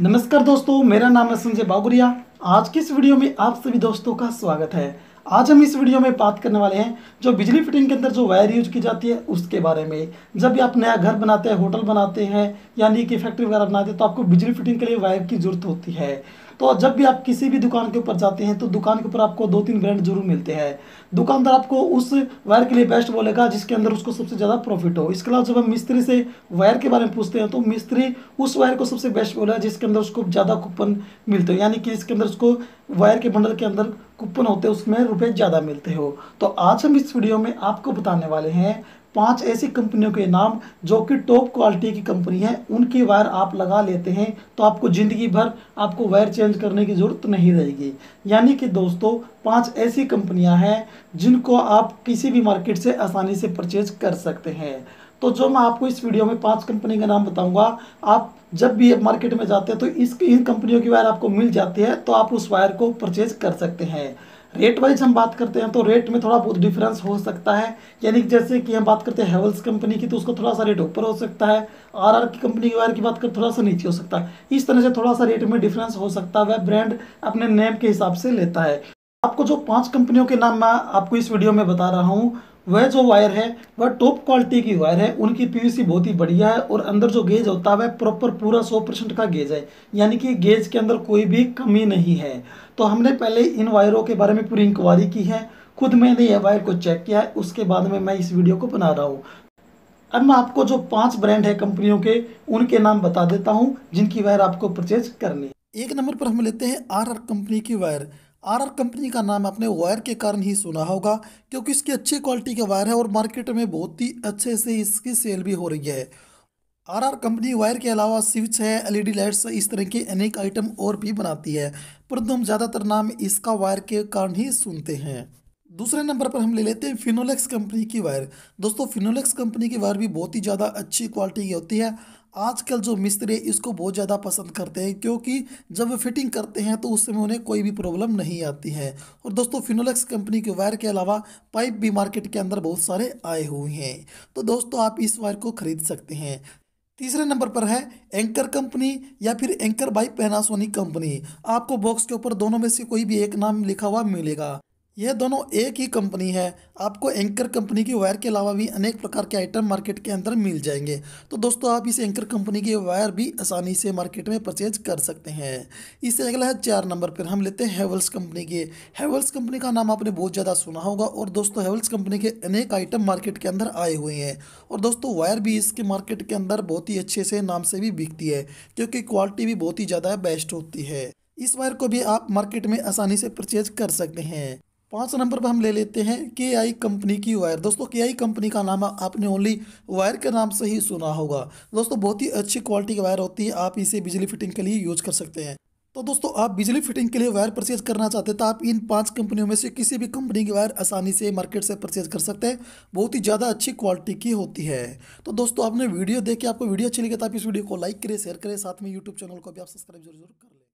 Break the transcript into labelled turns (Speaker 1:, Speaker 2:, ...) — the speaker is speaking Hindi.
Speaker 1: नमस्कार दोस्तों मेरा नाम है संजय बागुरिया आज की इस वीडियो में आप सभी दोस्तों का स्वागत है आज हम इस वीडियो में बात करने वाले हैं जो बिजली फिटिंग के अंदर जो वायर यूज की जाती है उसके बारे में जब भी आप नया घर बनाते हैं होटल बनाते हैं यानी कि फैक्ट्री वगैरह बनाते हैं तो आपको बिजली फिटिंग के लिए वायर की जरूरत होती है तो जब भी आप किसी भी दुकान के ऊपर जाते हैं तो दुकान के ऊपर आपको दो तीन ब्रांड जरूर मिलते हैं दुकानदार आपको उस वायर के लिए बेस्ट बोलेगा जिसके अंदर उसको सबसे ज़्यादा प्रॉफिट हो इसके अलावा जब हम मिस्त्री से वायर के बारे में पूछते हैं तो मिस्त्री उस वायर को सबसे बेस्ट बोलेगा जिसके अंदर उसको ज़्यादा कूपन मिलते हो यानी कि इसके अंदर उसको वायर के बंडल के अंदर कूपन होते हैं उसमें रुपये ज़्यादा मिलते हो तो आज हम इस वीडियो में आपको बताने वाले हैं पांच ऐसी कंपनियों के नाम जो कि टॉप क्वालिटी की कंपनी है उनकी वायर आप लगा लेते हैं तो आपको ज़िंदगी भर आपको वायर चेंज करने की ज़रूरत नहीं रहेगी यानी कि दोस्तों पांच ऐसी कंपनियां हैं जिनको आप किसी भी मार्केट से आसानी से परचेज कर सकते हैं तो जो मैं आपको इस वीडियो में पांच कंपनी का नाम बताऊंगा आप जब भी मार्केट में जाते हैं तो इस इन कंपनियों की वायर आपको मिल जाती है तो आप उस वायर को परचेज कर सकते हैं रेट वाइज हम बात करते हैं तो रेट में थोड़ा बहुत डिफरेंस हो सकता है यानी जैसे कि हम बात करते हैं हेवल्स कंपनी की तो उसका थोड़ा सा रेट ऊपर हो सकता है आर आर की कंपनी की वायर की बात करें थोड़ा सा नीचे हो सकता है इस तरह से थोड़ा सा रेट में डिफरेंस हो सकता है वह ब्रांड अपने नेम के हिसाब से लेता है आपको जो पांच कंपनियों के नाम मैं आपको इस वीडियो में बता रहा हूँ वह जो वायर है वह टॉप क्वालिटी की वायर है उनकी पीवीसी बहुत ही बढ़िया है और अंदर जो गेज होता है वह प्रॉपर पूरा सौ परसेंट का गेज है यानी कि गेज के अंदर कोई भी कमी नहीं है तो हमने पहले इन वायरों के बारे में पूरी इंक्वायरी की है खुद मैंने यह वायर को चेक किया है उसके बाद में मैं इस वीडियो को बना रहा हूँ अब मैं आपको जो पांच ब्रांड है कंपनियों के उनके नाम बता देता हूँ जिनकी वायर आपको परचेज करनी एक नंबर पर हम लेते हैं आर कंपनी की वायर आर आर कंपनी का नाम आपने वायर के कारण ही सुना होगा क्योंकि इसकी अच्छी क्वालिटी के वायर है और मार्केट में बहुत ही अच्छे से इसकी सेल भी हो रही है आर आर कंपनी वायर के अलावा स्विच है एलईडी लाइट्स इस तरह के अनेक आइटम और भी बनाती है परंतु हम ज़्यादातर नाम इसका वायर के कारण ही सुनते हैं दूसरे नंबर पर हम ले लेते हैं फिनोलेक्स कंपनी की वायर दोस्तों फिनोलेक्स कंपनी की वायर भी बहुत ही ज़्यादा अच्छी क्वालिटी की होती है आजकल जो मिस्त्री है इसको बहुत ज़्यादा पसंद करते हैं क्योंकि जब वे फिटिंग करते हैं तो उस समय उन्हें कोई भी प्रॉब्लम नहीं आती है और दोस्तों फिनोलेक्स कंपनी के वायर के अलावा पाइप भी मार्केट के अंदर बहुत सारे आए हुए हैं तो दोस्तों आप इस वायर को खरीद सकते हैं तीसरे नंबर पर है एंकर कंपनी या फिर एंकर बाई पैनासोनिक कंपनी आपको बॉक्स के ऊपर दोनों में से कोई भी एक नाम लिखा हुआ मिलेगा यह दोनों एक ही कंपनी है आपको एंकर कंपनी की वायर के अलावा भी अनेक प्रकार के आइटम मार्केट के अंदर मिल जाएंगे तो दोस्तों आप इस एंकर कंपनी के वायर भी आसानी से मार्केट में परचेज कर सकते हैं इससे अगला है चार नंबर पर हम लेते हैं हेवल्स कंपनी के हेवल्स कंपनी का नाम आपने बहुत ज़्यादा सुना होगा और दोस्तों हेवल्स कंपनी के अनेक आइटम मार्केट के अंदर आए हुए हैं और दोस्तों वायर भी इसके मार्केट के अंदर बहुत ही अच्छे से नाम से भी बिकती है क्योंकि क्वालिटी भी बहुत ही ज़्यादा बेस्ट होती है इस वायर को भी आप मार्केट में आसानी से परचेज कर सकते हैं पाँच नंबर पर हम ले लेते हैं के आई कंपनी की वायर दोस्तों के आई कंपनी का नाम आपने ओनली वायर के नाम से ही सुना होगा दोस्तों बहुत ही अच्छी क्वालिटी की वायर होती है आप इसे बिजली फिटिंग के लिए यूज कर सकते हैं तो दोस्तों आप बिजली फिटिंग के लिए वायर परचेज करना चाहते हैं तो आप इन पांच कंपनियों में से किसी भी कंपनी की वायर आसानी से मार्केट से परचेज कर सकते हैं बहुत ही ज़्यादा अच्छी क्वालिटी की होती है तो दोस्तों आपने वीडियो देखे आपको वीडियो अच्छी लगी तो आप इस वीडियो को लाइक करें शेयर करें साथ में यूट्यूब चैनल को भी आप सब्सक्राइब जरूर कर